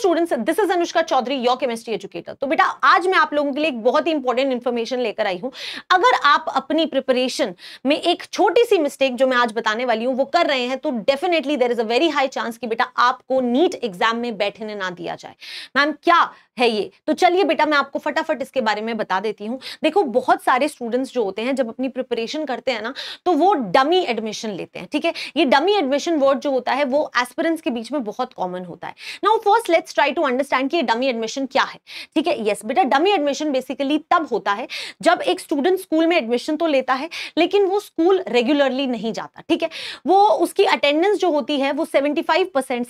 Students this is Anushka Chaudhary your chemistry educator तो बेटा आज मैं आप लोगों के लिए एक बहुत ही इंपॉर्टेंट इन्फॉर्मेशन लेकर आई हूं अगर आप अपनी प्रिपरेशन में एक छोटी सी मिस्टेक जो मैं आज बताने वाली हूं वो कर रहे हैं तो definitely there is a very high chance कि बेटा आपको नीट एग्जाम में बैठने ना दिया जाए मैम क्या है ये तो चलिए बेटा मैं आपको फटाफट इसके बारे में बता देती हूँ देखो बहुत सारे स्टूडेंट्स जो होते हैं जब अपनी प्रिपरेशन करते हैं ना तो वो डमी एडमिशन लेते हैं ठीक है ये डमी एडमिशन वर्ड जो होता है वो एस्पिरेंट्स के बीच में बहुत कॉमन होता है now first let's let's try to understand कि डमी एडमिशन क्या है ठीक है यस बेटा डमी एडमिशन बेसिकली तब होता है जब एक स्टूडेंट स्कूल में एडमिशन तो लेता है लेकिन वो स्कूल रेगुलरली नहीं जाता ठीक है वो उसकी अटेंडेंस जो होती है वो सेवेंटी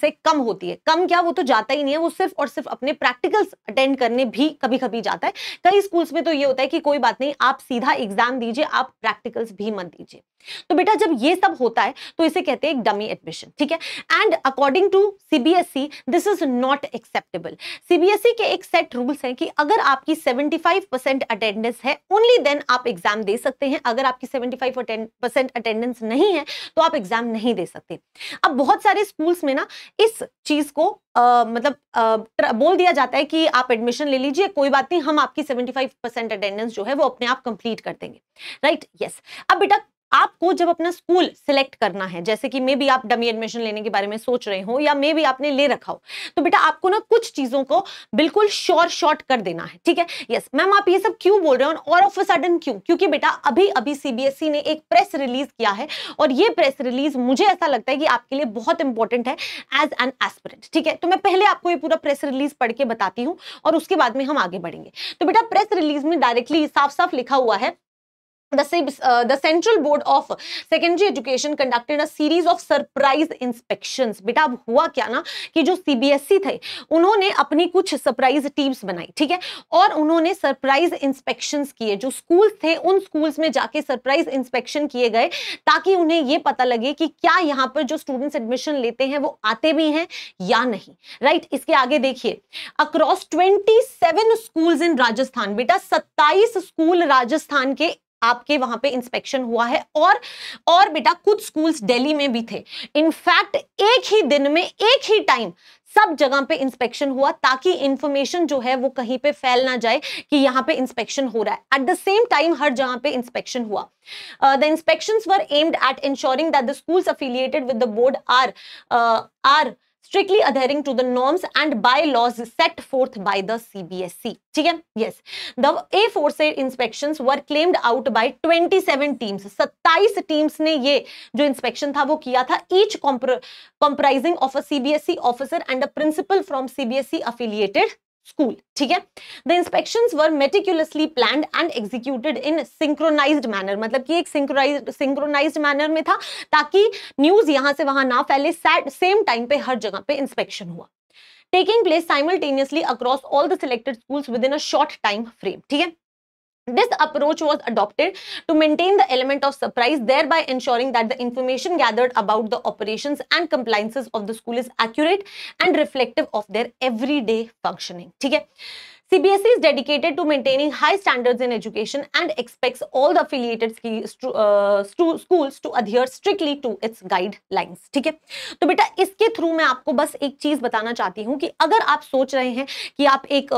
से कम होती है कम क्या वो तो जाता ही नहीं है वो सिर्फ और सिर्फ अपने प्रैक्टिकल्स अटेंड करने भी कभी कभी जाता है कई स्कूल्स में तो ये होता है कि कोई बात नहीं आप सीधा एग्जाम दीजिए आप प्रैक्टिकल्स भी मत दीजिए तो बेटा जब ये सब होता है तो इसे कहते हैं एक डमी एडमिशन ठीक है and according to CBSE this is not acceptable CBSE e के एक सेट रूल्स हैं कि अगर आपकी 75 परसेंट अटेंडेंस है ओनली देन आप एग्जाम दे सकते हैं अगर आपकी 75 परसेंट अटेंडेंस नहीं है तो आप एग्जाम नहीं दे सकते अब बहुत सारे स्कूल्स में ना इस चीज को Uh, मतलब uh, बोल दिया जाता है कि आप एडमिशन ले लीजिए कोई बात नहीं हम आपकी 75 परसेंट अटेंडेंस जो है वो अपने आप कंप्लीट कर देंगे राइट right? Yes yes. अब बेटा आपको जब अपना स्कूल सिलेक्ट करना है जैसे कि मे भी आप डमी एडमिशन लेने के बारे में सोच रहे हो या मे भी आपने ले रखा हो तो बेटा आपको ना कुछ चीजों को बिल्कुल श्योर शॉर्ट कर देना है ठीक है यस मैम आप ये सब क्यों बोल रहे हो और ऑफ अ सडन क्यों क्योंकि बेटा अभी अभी सीबीएसई e ने एक प्रेस रिलीज किया है और ये प्रेस रिलीज मुझे ऐसा लगता है कि आपके लिए बहुत इंपॉर्टेंट है एज एन एस्पिरेंट ठीक है तो मैं पहले आपको ये पूरा प्रेस रिलीज पढ़ के बताती हूँ और उसके बाद में हम आगे बढ़ेंगे तो बेटा प्रेस रिलीज में डायरेक्टली साफ साफ लिखा हुआ है the, uh, the central board of secondary education conducted a series of surprise inspections बेटा अब हुआ क्या ना कि जो सीबीएसई e थे उन्होंने अपनी कुछ सरप्राइज टीम्स बनाई ठीक है और उन्होंने सरप्राइज इंस्पेक्शंस किए जो स्कूल्स थे उन स्कूल्स में जाके सरप्राइज इंस्पेक्शन किए गए ताकि उन्हें ये पता लगे कि क्या यहाँ पर जो स्टूडेंट्स एडमिशन लेते हैं वो आते भी हैं या नहीं राइट right? इसके आगे देखिए across twenty seven school in Rajasthan बेटा सत्ताईस स्कूल राजस्थान के आपके वहां पे इंस्पेक्शन हुआ है और और बेटा कुछ स्कूल्स दिल्ली में भी थे इनफैक्ट एक ही दिन में एक ही टाइम सब जगह पे इंस्पेक्शन हुआ ताकि इंफॉर्मेशन जो है वो कहीं पे फैल ना जाए कि यहाँ पे इंस्पेक्शन हो रहा है एट द सेम टाइम हर जगह पे इंस्पेक्शन हुआ the inspection were aimed at ensuring that the schools affiliated with the board are are strictly adhering to the norms and bylaws set forth by the CBSE. ठीक है yes. The aforesaid inspections were claimed out by 27 teams. 27 teams ने ये जो inspection था वो किया था each comprising of a CBSE officer and a principal from CBSE affiliated school ठीक है the inspection were meticulously planned and executed in synchronize manner मतलब कि एक सिंक्रोनाइज मैनर में था ताकि न्यूज यहां से वहां ना फैले सेम टाइम पे हर जगह पे इंस्पेक्शन हुआ taking place simultaneously across all the selected schools within a short time frame ठीक है This approach was adopted to maintain the element of surprise, thereby ensuring that the information gathered about the operations and compliances of the school is accurate and reflective of their everyday functioning. Okay. CBSE is dedicated to maintaining high standards in education and expects all the affiliated uh, schools to adhere strictly to its guidelines. ठीक है तो बेटा इसके through मैं आपको बस एक चीज बताना चाहती हूँ कि अगर आप सोच रहे हैं कि आप एक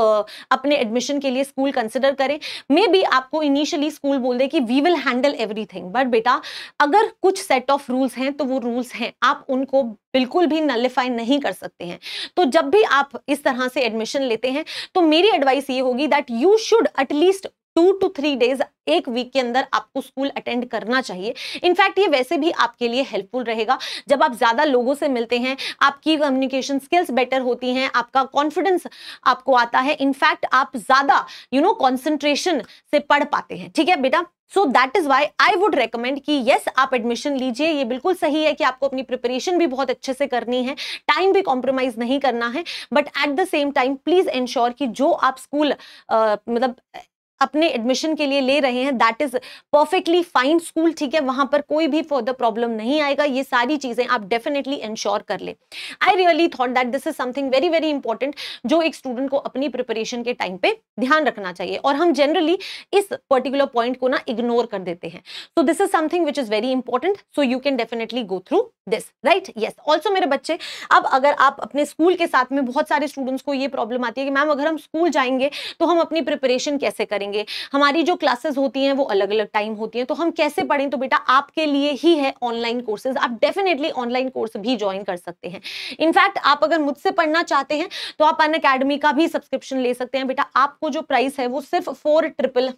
अपने एडमिशन के लिए स्कूल कंसिडर करें मे बी आपको इनिशियली स्कूल बोल दे कि we will handle everything but बेटा अगर कुछ सेट ऑफ रूल्स हैं तो वो रूल्स हैं आप उनको बिल्कुल भी नलिफाई नहीं कर सकते हैं तो जब भी आप इस तरह से एडमिशन लेते हैं तो मेरी एडवाइस ये होगी that you should at least to to three days एक वीक के अंदर आपको स्कूल अटेंड करना चाहिए इनफैक्ट ये वैसे भी आपके लिए हेल्पफुल रहेगा जब आप ज़्यादा लोगों से मिलते हैं आपकी कम्युनिकेशन स्किल्स बेटर होती हैं आपका कॉन्फिडेंस आपको आता है इनफैक्ट आप ज़्यादा यू नो कॉन्सेंट्रेशन से पढ़ पाते हैं ठीक है बेटा so that is why I would recommend कि येस आप एडमिशन लीजिए ये बिल्कुल सही है कि आपको अपनी प्रिपरेशन भी बहुत अच्छे से करनी है टाइम भी कॉम्प्रोमाइज नहीं करना है but at the same time please ensure कि जो आप स्कूल uh, मतलब अपने एडमिशन के लिए ले रहे हैं that is perfectly fine school ठीक है वहां पर कोई भी फर्दर प्रॉब्लम नहीं आएगा ये सारी चीजें आप डेफिनेटली इंश्योर कर ले I really thought that this is something very very important जो एक स्टूडेंट को अपनी प्रिपरेशन के टाइम पे ध्यान रखना चाहिए और हम जनरली इस पर्टिकुलर पॉइंट को ना इग्नोर कर देते हैं so this is something which is very important so you can definitely go through this right yes also मेरे बच्चे अब अगर आप अपने स्कूल के साथ में बहुत सारे स्टूडेंट्स को ये प्रॉब्लम आती है कि मैम अगर हम स्कूल जाएंगे तो हम अपनी प्रिपरेशन कैसे करेंगे पढ़ेंगे हमारी जो क्लासेस होती हैं वो अलग अलग टाइम होती हैं तो हम कैसे पढ़ें तो बेटा आपके लिए ही है ऑनलाइन कोर्सेज आप डेफिनेटली ऑनलाइन कोर्स भी ज्वाइन कर सकते हैं इनफैक्ट आप अगर मुझसे पढ़ना चाहते हैं तो आप अन अकेडमी का भी सब्सक्रिप्शन ले सकते हैं बेटा आपको जो प्राइस है वो सिर्फ फोर ट्रिपल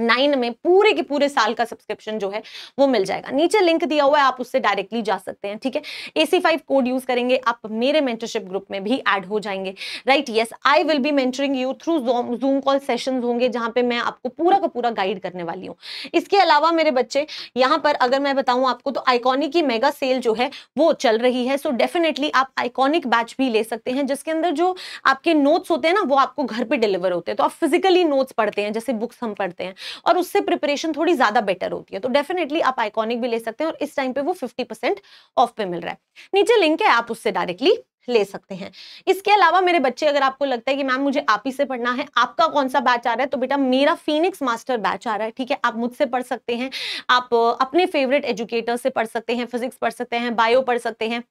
नाइन में पूरे के पूरे साल का सब्सक्रिप्शन जो है वो मिल जाएगा नीचे लिंक दिया हुआ है आप उससे डायरेक्टली जा सकते हैं ठीक है एसी फाइव कोड यूज करेंगे आप मेरे मेंटरशिप ग्रुप में भी ऐड हो जाएंगे right yes I will be mentoring you through Zoom call session होंगे जहां पे मैं आपको पूरा का पूरा गाइड करने वाली हूँ इसके अलावा मेरे बच्चे यहाँ पर अगर मैं बताऊँ आपको तो आइकॉनिक की मेगा सेल जो है वो चल रही है सो so डेफिनेटली आप आइकॉनिक बैच भी ले सकते हैं जिसके अंदर जो आपके नोट्स होते हैं ना वो आपको घर पर डिलीवर होते हैं तो आप फिजिकली नोट्स पढ़ते हैं जैसे बुक्स हम पढ़ते हैं और उससे प्रिपरेशन थोड़ी ज्यादा बेटर होती है तो डेफिनेटली आप आइकॉनिक भी ले सकते हैं और इस टाइम पे वो फिफ्टी परसेंट ऑफ पे मिल रहा है नीचे लिंक है आप उससे डायरेक्टली ले सकते हैं इसके अलावा मेरे बच्चे अगर आपको लगता है कि मैम मुझे आप ही से पढ़ना है आपका कौन सा बैच आ रहा है तो बेटा मेरा फिनिक्स मास्टर बैच आ रहा है ठीक है आप मुझसे पढ़ सकते हैं आप अपने फेवरेट एजुकेटर से पढ़ सकते हैं फिजिक्स पढ़ सकते हैं बायो पढ़ सकते हैं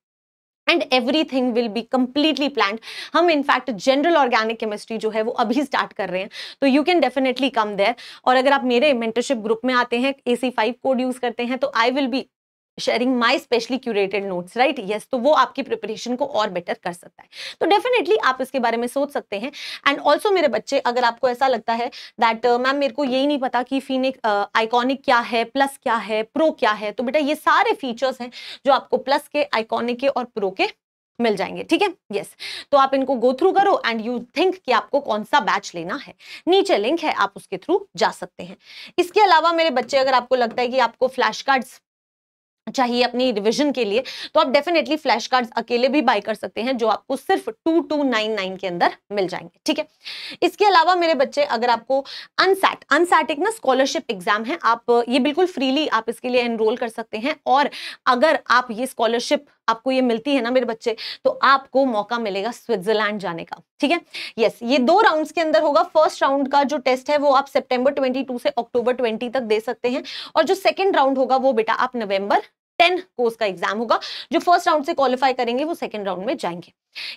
and everything will be completely plan हम इनफैक्ट जनरल ऑर्गेनिक केमिस्ट्री जो है वो अभी स्टार्ट कर रहे हैं तो you can definitely come there और अगर आप मेरे मेंटरशिप ग्रुप में आते हैं A C five code use करते हैं तो I will be sharing my specially curated notes right yes तो वो आपकी प्रिपरेशन को और बेटर कर सकता है तो डेफिनेटली आप इसके बारे में सोच सकते हैं एंड ऑल्सो मेरे बच्चे अगर आपको ऐसा लगता है दैट मैम uh, मेरे को यही नहीं पता कि फीनिक आइकॉनिक uh, क्या है प्लस क्या है प्रो क्या है तो बेटा ये सारे फीचर्स हैं जो आपको प्लस के आइकॉनिक के और प्रो के मिल जाएंगे ठीक है यस तो आप इनको गो थ्रू करो एंड यू थिंक कि आपको कौन सा बैच लेना है नीचे लिंक है आप उसके थ्रू जा सकते हैं इसके अलावा मेरे बच्चे अगर आपको लगता है कि आपको फ्लैश कार्ड्स चाहिए अपनी रिविजन के लिए तो आप डेफिनेटली फ्लैश कार्ड अकेले भी बाय कर सकते हैं जो आपको सिर्फ टू टू नाइन नाइन के अंदर मिल जाएंगे ठीक है इसके अलावा मेरे बच्चे अगर आपको अनसैट अनसैट एक ना स्कॉलरशिप एग्जाम है आप ये बिल्कुल फ्रीली आप इसके लिए एनरोल कर सकते हैं और अगर आप ये स्कॉलरशिप आपको ये मिलती है ना मेरे बच्चे तो आपको मौका मिलेगा स्विट्जरलैंड जाने का ठीक है यस ये दो राउंड्स के अंदर होगा फर्स्ट राउंड का जो टेस्ट है वो आप सितंबर 22 से अक्टूबर 20 तक दे सकते हैं और जो सेकंड राउंड होगा वो बेटा आप नवंबर 10 को उसका एग्जाम होगा जो फर्स्ट राउंड से क्वालिफाई करेंगे वो सेकेंड राउंड में जाएंगे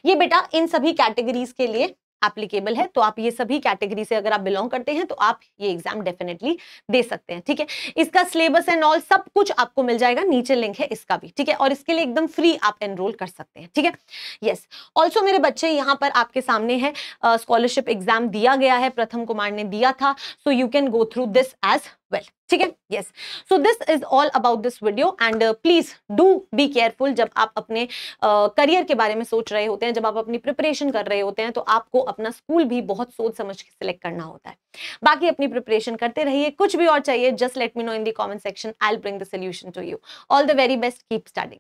ये बेटा इन सभी कैटेगरीज के लिए एप्लीकेबल है तो आप ये सभी कैटेगरी से अगर आप बिलोंग करते हैं तो आप ये एग्जाम डेफिनेटली दे सकते हैं ठीक है इसका सिलेबस एंड ऑल सब कुछ आपको मिल जाएगा नीचे लिंक है इसका भी ठीक है और इसके लिए एकदम फ्री आप एनरोल कर सकते हैं ठीक है यस ऑल्सो मेरे बच्चे यहाँ पर आपके सामने है स्कॉलरशिप एग्जाम दिया गया है प्रथम कुमार ने दिया था so you can go through this as well ठीक है yes so this is all about this video and please do be careful जब आप अपने करियर uh, के बारे में सोच रहे होते हैं जब आप अपनी प्रिपरेशन कर रहे होते हैं तो आपको अपना स्कूल भी बहुत सोच समझ के सिलेक्ट करना होता है बाकी अपनी प्रिपरेशन करते रहिए कुछ भी और चाहिए just let me know in the comment section I bring the solution to you all the very best keep starting